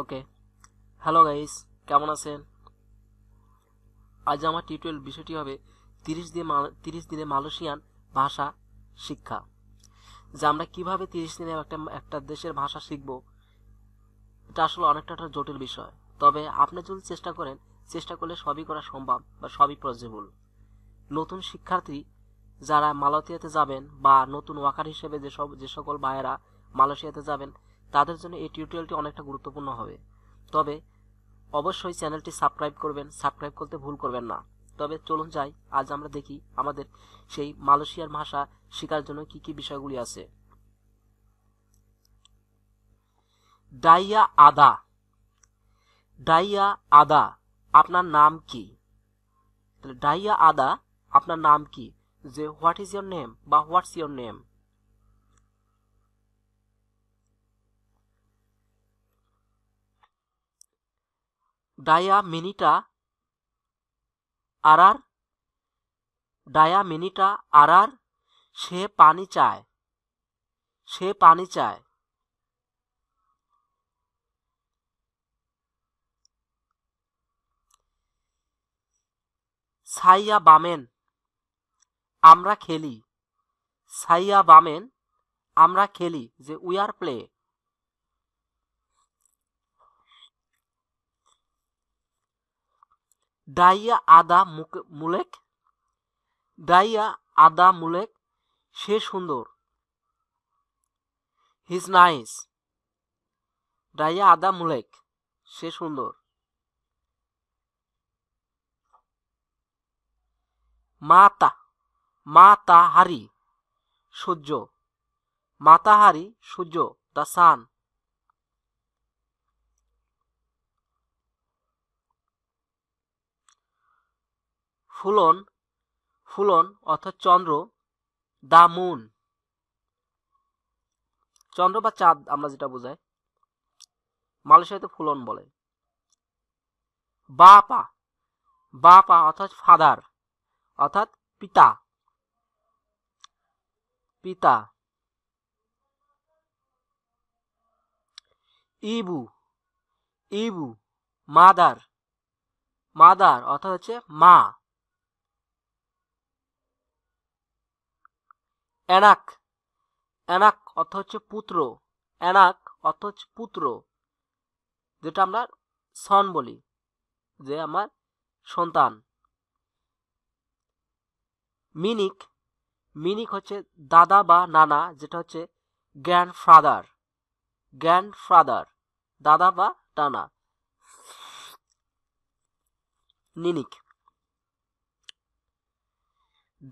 okay hello guys কেমন আছেন আজ আমার টিউটোরিয়াল বিষয়টি হবে তিরিশ দিন তিরিশ দিনে মালয়েশিয়ান ভাষা শিক্ষা যে আমরা কীভাবে তিরিশ দিনে একটা একটা দেশের ভাষা শিখব এটা আসলে অনেকটা একটা জটিল বিষয় তবে আপনি যদি চেষ্টা করেন চেষ্টা করলে সবই করা সম্ভব বা সবই পসিবল নতুন শিক্ষার্থী যারা মালয়েশিয়াতে যাবেন বা নতুন ওয়াকার হিসেবে যেসব যে সকল ভাইয়েরা মালয়েশিয়াতে যাবেন তাদের জন্য এই টিউটোরিয়ালটি অনেকটা গুরুত্বপূর্ণ হবে তবে অবশ্যই চ্যানেলটি সাবস্ক্রাইব করবেন সাবস্ক্রাইব করতে ভুল করবেন না তবে চলুন যাই আজ আমরা দেখি আমাদের সেই মালয়েশিয়ার ভাষা শেখার জন্য কি কি বিষয়গুলি আছে ডাইয়া আদা ডাইয়া আদা আপনার নাম কি তাহলে ডাইয়া আদা আপনার নাম কি যে হোয়াট ইজ ইয়োর নেম বা হোয়াটস ইয়োর নেম ডায়ামিনিটা আরার ডায়ামিনিটা আরার সে পানি চায় সে পানি চায় সাইয়া বামেন আমরা খেলি সাইয়া বামেন আমরা খেলি যে উই আর প্লে ডাইয়া আদা মুলেক ডাইয়া আদা মুলেক সে সুন্দর হিজ নাইস ডাইয়া আদা মুলেক সে সুন্দর মাতা মাতা হারি সূর্য মাতাহারি সূর্য দা সান ফুলন ফুলন অর্থাৎ চন্দ্র দা মুন চন্দ্র বা চাঁদ আমরা যেটা বোঝাই মালয়েশিয়াতে ফুলন বলে বা পা বা পা অর্থাৎ ফাদার অর্থাৎ পিতা পিতা ইবু ইবু মাদার মাদার অর্থাৎ হচ্ছে মা অ্যানাক অ্যানাক অর্থ হচ্ছে পুত্র অ্যানাক অর্থ হচ্ছে পুত্র যেটা আমরা সন বলি যে আমার সন্তান মিনিক মিনিক হচ্ছে দাদা বা নানা যেটা হচ্ছে গ্র্যান্ডফাদার ফাদার দাদা বা নানা নিনিক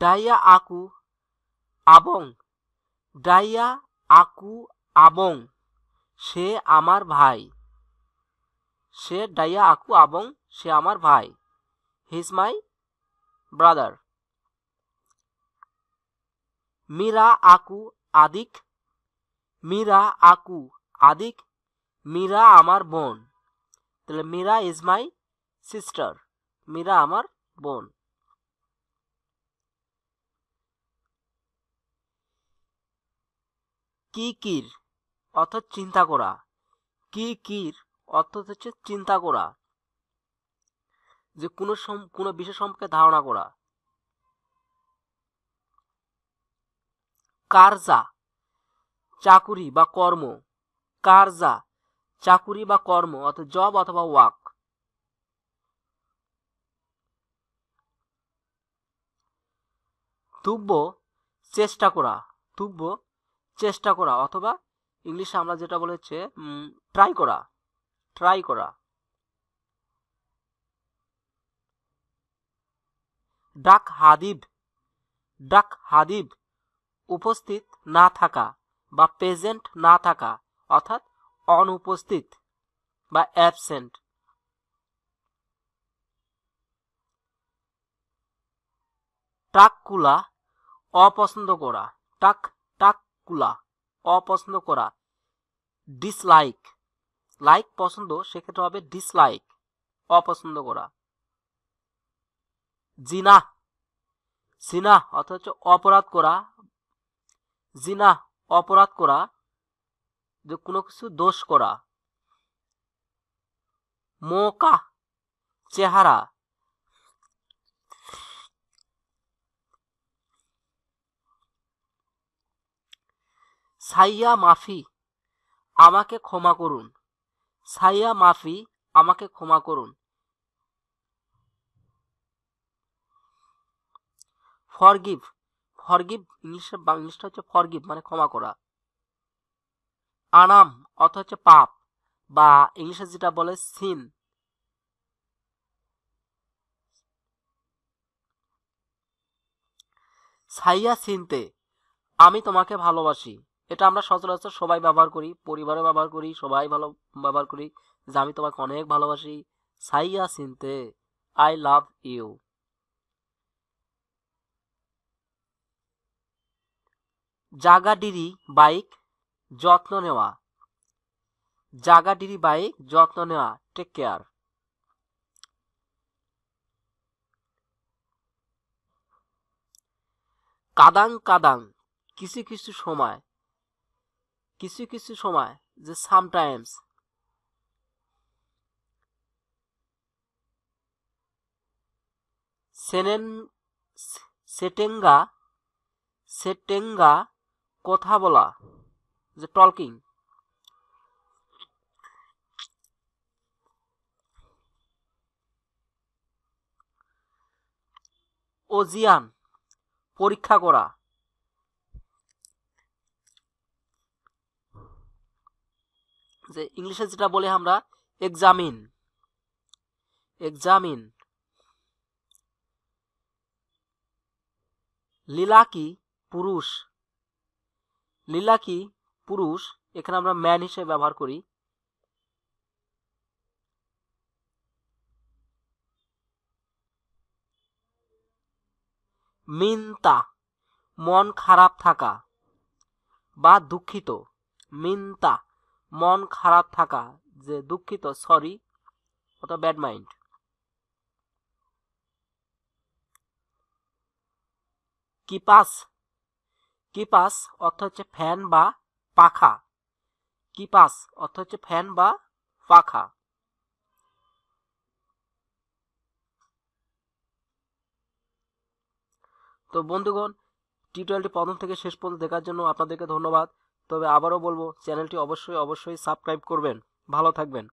ডাইয়া আকু আবং ডাইয়া আকু আবং সে আমার ভাই সে ডাইয়া আকু আবং সে আমার ভাই হিজ মাই ব্রাদার মীরা আকু আদিক মীরা আকু আদিক মীরা আমার বোন তাহলে Meera is my sister Meera আমার বোন কি কির অর্থাৎ চিন্তা করা কি কির অর্থ হচ্ছে চিন্তা করা যে কোনো কোনো বিষয় সম্পর্কে ধারণা করা কারজা চাকুরি বা কর্ম কারজা চাকুরি বা কর্ম অর্থাৎ জব অথবা ওয়াক তুব্য চেষ্টা করা তুব্য চেষ্টা করা অথবা ইংলিশে আমরা যেটা বলেছে ট্রাই করা ট্রাই করা ডাক হাদিব ডাক হাদিব উপস্থিত না থাকা বা প্রেজেন্ট না থাকা অর্থাৎ অনুপস্থিত বা অ্যাবসেন্ট কুলা অপছন্দ করা টাক টাক কুলা অপছন্দ করা ডিসলাইক লাইক পছন্দ সেক্ষেত্রে হবে ডিসলাইক অপছন্দ করা জিনা জিনা অথচ অপরাধ করা জিনা অপরাধ করা যে কোনো কিছু দোষ করা মোকা চেহারা সাইয়া মাফি আমাকে ক্ষমা করুন সাইয়া মাফি আমাকে ক্ষমা করুন ফরগিভ ফরগিভ ইংলিশে ইংলিশটা হচ্ছে ফরগিভ মানে ক্ষমা করা আনাম অর্থ হচ্ছে পাপ বা ইংলিশে যেটা বলে সিন সাইয়া সিনতে আমি তোমাকে ভালোবাসি এটা আমরা সচরাচর সবাই ব্যবহার করি পরিবারে ব্যবহার করি সবাই ভালো ব্যবহার করি যে আমি তোমাকে অনেক ভালোবাসি সাইয়া সিনতে আই লাভ ইউ জাগাডিরি বাইক যত্ন নেওয়া জাগাডিরি বাইক যত্ন নেওয়া টেক কেয়ার কাদাং কাদাং কিছু কিছু সময় কিছু কিছু সময় যে সামটাইমস সেনেন সেটেঙ্গা সেটেঙ্গা কথা বলা যে টলকিং অজিয়ান পরীক্ষা করা যে ইংলিশে যেটা বলি আমরা এক্সামিন এক্সামিন লীলাকি পুরুষ লীলাকি পুরুষ এখানে আমরা ম্যান হিসেবে ব্যবহার করি মিন্তা মন খারাপ থাকা বা দুঃখিত মিন্তা মন খারাপ থাকা যে দুঃখিত সরি অথবা ব্যাড মাইন্ড কিপাস কিপাস অর্থ হচ্ছে ফ্যান বা পাখা কিপাস অর্থ হচ্ছে ফ্যান বা পাখা তো বন্ধুগণ টি টোয়েন্টি প্রথম থেকে শেষ পর্যন্ত দেখার জন্য আপনাদেরকে ধন্যবাদ তবে আবারও বলবো চ্যানেলটি অবশ্যই অবশ্যই সাবস্ক্রাইব করবেন ভালো থাকবেন